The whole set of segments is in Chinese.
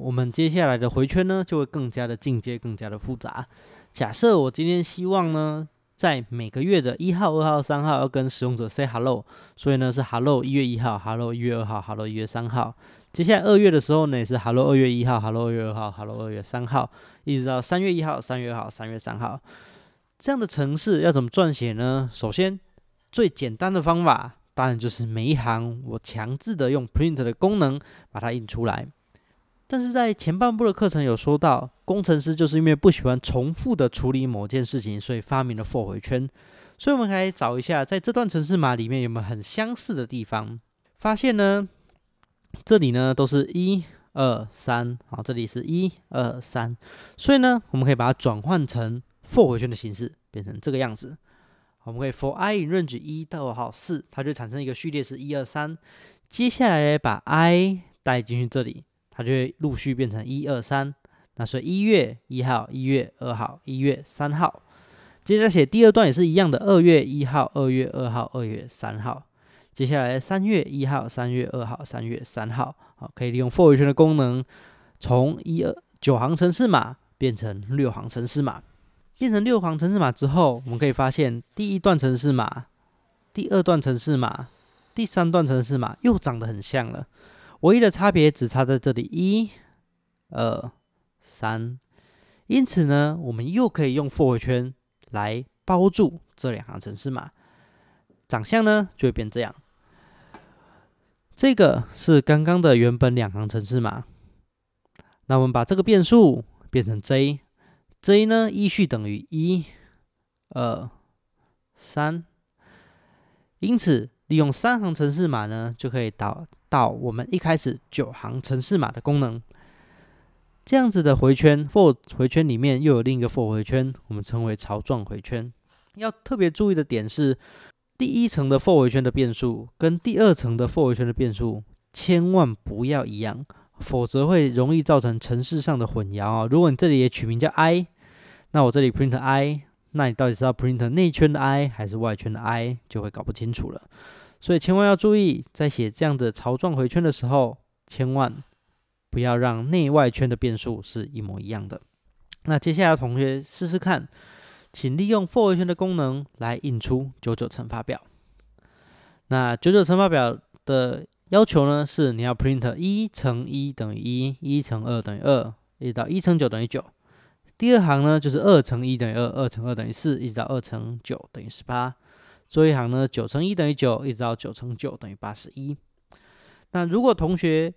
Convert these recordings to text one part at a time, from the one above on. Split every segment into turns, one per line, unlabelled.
我们接下来的回圈呢，就会更加的进阶，更加的复杂。假设我今天希望呢，在每个月的一号、二号、三号要跟使用者 say hello，所以呢是 hello 一月一号，hello 一月二号，hello 一月三号。接下来二月的时候呢，也是 hello 二月一号，hello 二月二号，hello 二月三号，一直到三月一号、三月二号、三月三号。这样的程式要怎么撰写呢？首先，最简单的方法，当然就是每一行我强制的用 print 的功能把它印出来。但是在前半部的课程有说到，工程师就是因为不喜欢重复的处理某件事情，所以发明了 for 回圈。所以我们可以找一下，在这段程式码里面有没有很相似的地方。发现呢，这里呢都是一二三，好，这里是一二三。所以呢，我们可以把它转换成 for 回圈的形式，变成这个样子。我们可以 for i in range 一逗号四，它就产生一个序列是一二三。接下来把 i 带进去这里。它就会陆续变成一二三，那所以一月一号、一月二号、一月三号。接着写第二段也是一样的，二月一号、二月二号、二月三号。接下来三月一号、三月二号、三月三号。好，可以利用 for 圈的功能，从一、二九行城市码变成六行城市码。变成六行城市码之后，我们可以发现第一段城市码、第二段城市码、第三段城市码又长得很像了。唯一的差别只差在这里，一、二、三。因此呢，我们又可以用 for 圈来包住这两行程式码，长相呢就会变这样。这个是刚刚的原本两行程式码。那我们把这个变数变成 j，j 呢依序等于一、二、三。因此，利用三行程式码呢，就可以导。到我们一开始九行程式码的功能，这样子的回圈 for 回圈里面又有另一个 for 回圈，我们称为槽状回圈。要特别注意的点是，第一层的 for 回圈的变数跟第二层的 for 回圈的变数千万不要一样，否则会容易造成程式上的混淆啊。如果你这里也取名叫 i，那我这里 print i，那你到底是要 print 内圈的 i 还是外圈的 i，就会搞不清楚了。所以千万要注意，在写这样的朝状回圈的时候，千万不要让内外圈的变数是一模一样的。那接下来同学试试看，请利用 for 回圈的功能来印出九九乘法表。那九九乘法表的要求呢，是你要 print 一乘一等于一，一乘二等于二，一直到一乘九等于九。第二行呢，就是二乘一等于二，二乘二等于四，一直到二乘九等于十八。这一行呢，九乘一等于九，一直到九乘九等于八十一。那如果同学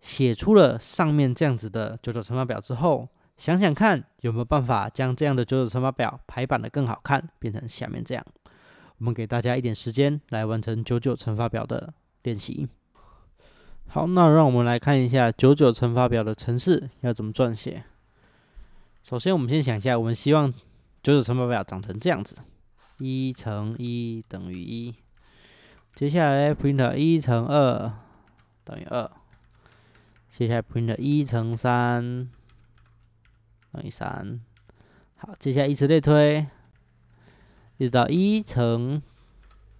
写出了上面这样子的九九乘法表之后，想想看有没有办法将这样的九九乘法表排版的更好看，变成下面这样。我们给大家一点时间来完成九九乘法表的练习。好，那让我们来看一下九九乘法表的程式要怎么撰写。首先，我们先想一下，我们希望九九乘法表长成这样子。一乘一等于一，接下来呢，print 一乘二等于二，接下来 print 一乘三等于三，好，接下来以此类推，一直到一乘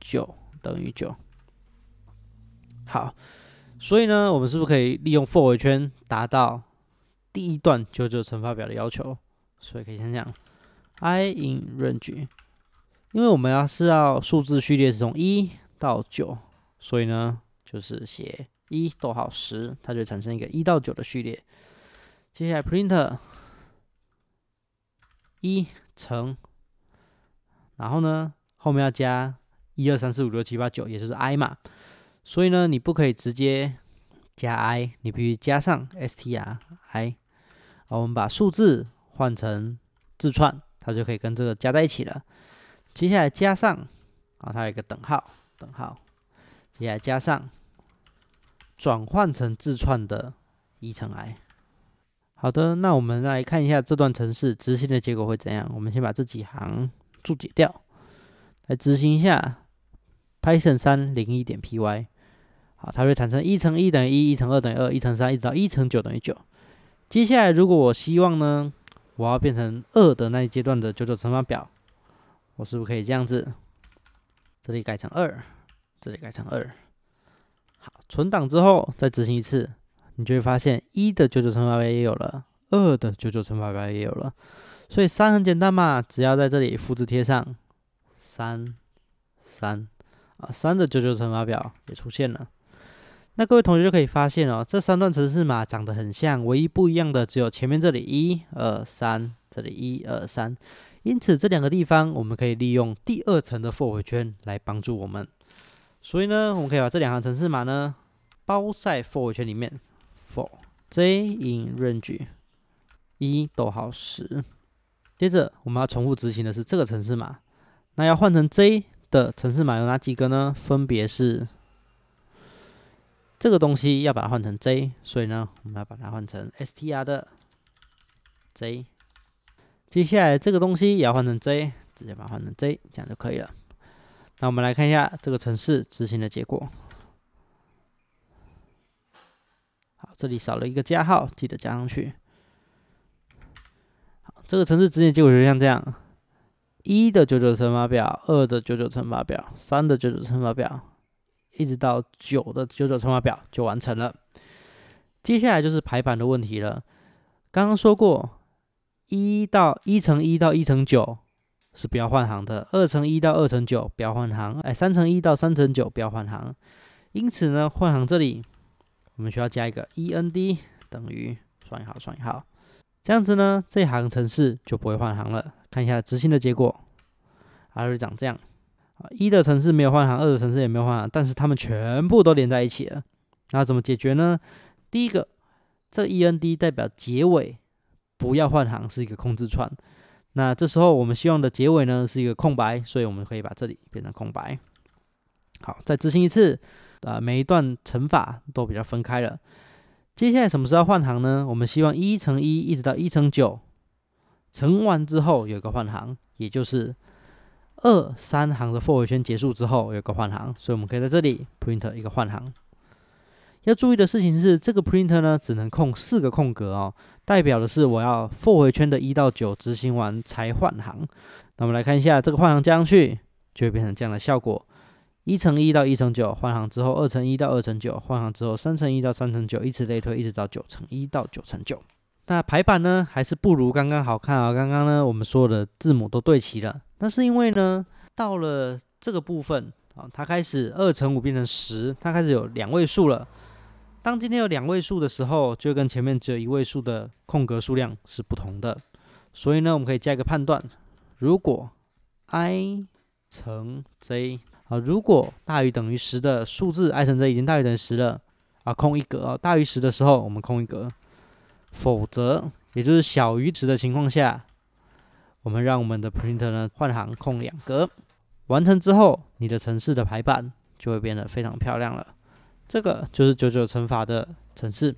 九等于九。好，所以呢，我们是不是可以利用 for 循圈达到第一段九九乘法表的要求？所以可以想想 i in range。因为我们要是要数字序列是从一到九，所以呢就是写一逗号十，它就产生一个一到九的序列。接下来 print 一乘，然后呢后面要加一二三四五六七八九，也就是 i 嘛。所以呢你不可以直接加 i，你必须加上 str i。我们把数字换成字串，它就可以跟这个加在一起了。接下来加上啊，它有一个等号，等号。接下来加上转换成自串的一乘二。好的，那我们来看一下这段程式执行的结果会怎样。我们先把这几行注解掉，来执行一下 Python 三零一点 py。好，它会产生一乘一等于一，一乘二等于二，一乘三一直到一乘九等于九。接下来，如果我希望呢，我要变成二的那一阶段的九九乘法表。我是不是可以这样子？这里改成二，这里改成二，好，存档之后再执行一次，你就会发现一的九九乘法表也有了，二的九九乘法表也有了，所以三很简单嘛，只要在这里复制贴上三三啊，三的九九乘法表也出现了。那各位同学就可以发现哦，这三段程式嘛，长得很像，唯一不一样的只有前面这里一二三，这里一二三。因此，这两个地方我们可以利用第二层的 for 圈来帮助我们。所以呢，我们可以把这两行城市码呢包在 for 圈里面。for j in range 一逗号十，接着我们要重复执行的是这个城市码。那要换成 j 的城市码有哪几个呢？分别是这个东西要把它换成 j，所以呢，我们要把它换成 str 的 j。接下来这个东西也要换成 j，直接把它换成 j，这样就可以了。那我们来看一下这个程式执行的结果。好，这里少了一个加号，记得加上去。好，这个程式执行结果就像这样：一的九九乘法表、二的九九乘法表、三的九九乘法表，一直到九的九九乘法表就完成了。接下来就是排版的问题了，刚刚说过。一到一乘一到一乘九是不要换行的，二乘一到二乘九不要换行，哎，三乘一到三乘九不要换行。因此呢，换行这里我们需要加一个 END 等于双引号双引号，这样子呢，这行程式就不会换行了。看一下执行的结果，还是长这样。一的城市没有换行，二的城市也没有换行，但是它们全部都连在一起了。那怎么解决呢？第一个，这 END 代表结尾。不要换行是一个空字串，那这时候我们希望的结尾呢是一个空白，所以我们可以把这里变成空白。好，再执行一次，啊，每一段乘法都比较分开了。接下来什么时候换行呢？我们希望一乘一一直到一乘九，乘完之后有一个换行，也就是二三行的 for 圈结束之后有一个换行，所以我们可以在这里 print 一个换行。要注意的事情是，这个 printer 呢只能空四个空格哦，代表的是我要 for 回圈的一到九执行完才换行。那我们来看一下这个换行加上去，就会变成这样的效果：一乘一到一乘九换行之后，二乘一到二乘九换行之后，三乘一到三乘九，以此类推，一直到九乘一到九乘九。那排版呢还是不如刚刚好看啊。刚刚呢我们所有的字母都对齐了，那是因为呢到了这个部分啊，它开始二乘五变成十，它开始有两位数了。当今天有两位数的时候，就跟前面只有一位数的空格数量是不同的。所以呢，我们可以加一个判断：如果 i 乘 j 啊，如果大于等于十的数字，i 乘 j 已经大于等于十了啊，空一格啊，大于十的时候我们空一格；否则，也就是小于值的情况下，我们让我们的 print e r 呢换行空两格。完成之后，你的城市的排版就会变得非常漂亮了。这个就是九九乘法的程式。